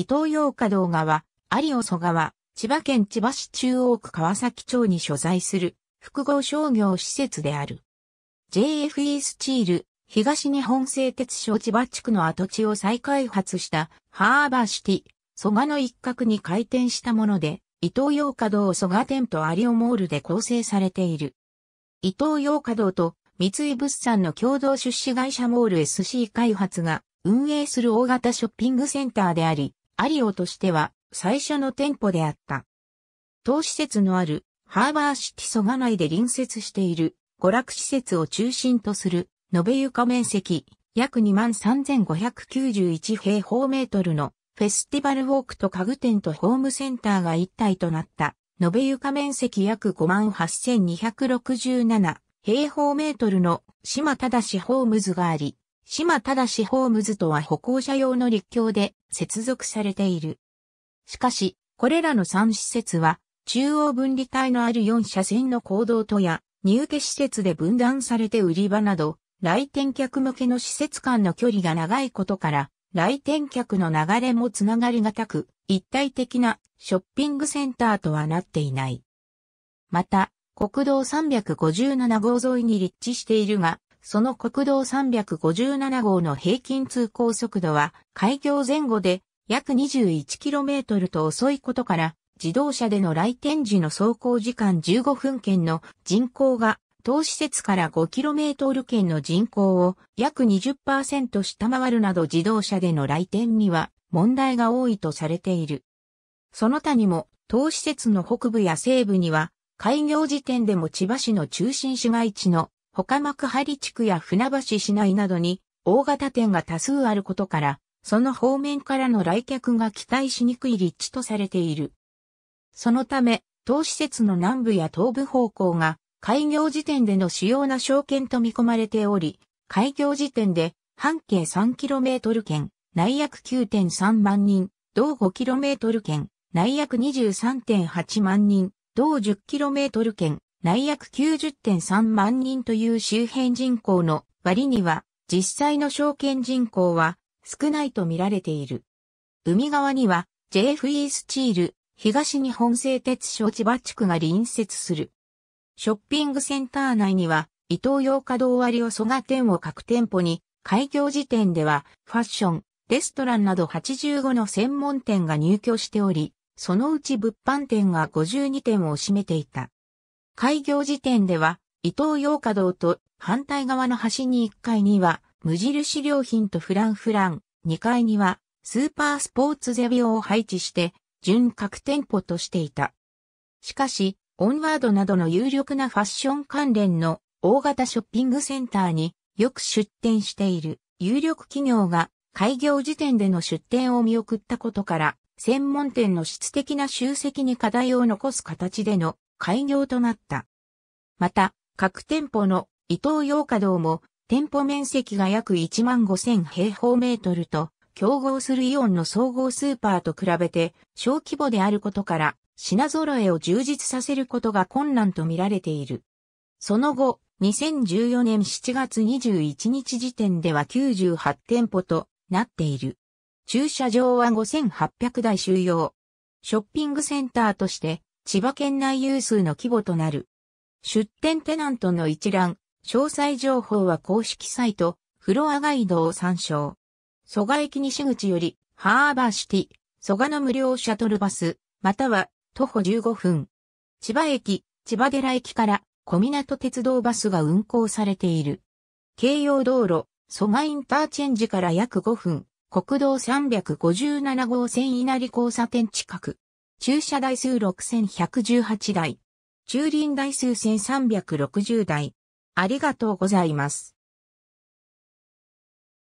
伊東洋華堂川、有尾曽川、千葉県千葉市中央区川崎町に所在する複合商業施設である。JFE スチール、東日本製鉄所千葉地区の跡地を再開発したハーバーシティ、蘇我の一角に開店したもので、伊東洋華堂蘇我店と有尾モールで構成されている。伊東洋華堂と三井物産の共同出資会社モール SC 開発が運営する大型ショッピングセンターであり、アリオとしては最初の店舗であった。当施設のあるハーバーシティ蘇我内で隣接している娯楽施設を中心とする延べ床面積約23,591平方メートルのフェスティバルウォークと家具店とホームセンターが一体となった延べ床面積約58,267平方メートルの島正ホームズがあり、島しホームズとは歩行者用の立教で接続されている。しかし、これらの3施設は、中央分離帯のある4車線の行動とや、入居施設で分断されて売り場など、来店客向けの施設間の距離が長いことから、来店客の流れもつながりがたく、一体的なショッピングセンターとはなっていない。また、国道357号沿いに立地しているが、その国道357号の平均通行速度は開業前後で約 21km と遅いことから、自動車での来店時の走行時間15分圏の人口が、当施設から 5km 圏の人口を約20%下回るなど自動車での来店には問題が多いとされている。その他にも、当施設の北部や西部には、開業時点でも千葉市の中心市街地の他幕張地区や船橋市内などに大型店が多数あることから、その方面からの来客が期待しにくい立地とされている。そのため、当施設の南部や東部方向が開業時点での主要な証券と見込まれており、開業時点で半径 3km 圏、内約9.3万人、同 5km 圏、内約23.8万人、同 10km 圏、内約90.3万人という周辺人口の割には、実際の証券人口は少ないと見られている。海側には JFE スチール、東日本製鉄所千葉地区が隣接する。ショッピングセンター内には、伊東洋華堂割を蘇我店を各店舗に、開業時点では、ファッション、レストランなど85の専門店が入居しており、そのうち物販店が52店を占めていた。開業時点では、伊東洋華堂と反対側の端に1階には、無印良品とフランフラン、2階には、スーパースポーツゼビオを配置して、準各店舗としていた。しかし、オンワードなどの有力なファッション関連の大型ショッピングセンターによく出店している有力企業が開業時点での出店を見送ったことから、専門店の質的な集積に課題を残す形での開業となった。また、各店舗の伊東洋華堂も店舗面積が約1万5000平方メートルと、競合するイオンの総合スーパーと比べて小規模であることから品揃えを充実させることが困難とみられている。その後、2014年7月21日時点では98店舗となっている。駐車場は5800台収容。ショッピングセンターとして千葉県内有数の規模となる。出店テナントの一覧、詳細情報は公式サイト、フロアガイドを参照。蘇我駅西口より、ハーバーシティ、蘇我の無料シャトルバス、または徒歩15分。千葉駅、千葉寺駅から小港鉄道バスが運行されている。京葉道路、蘇我インターチェンジから約5分、国道357号線稲荷交差点近く。駐車台数6118台、駐輪台数1360台。ありがとうございます。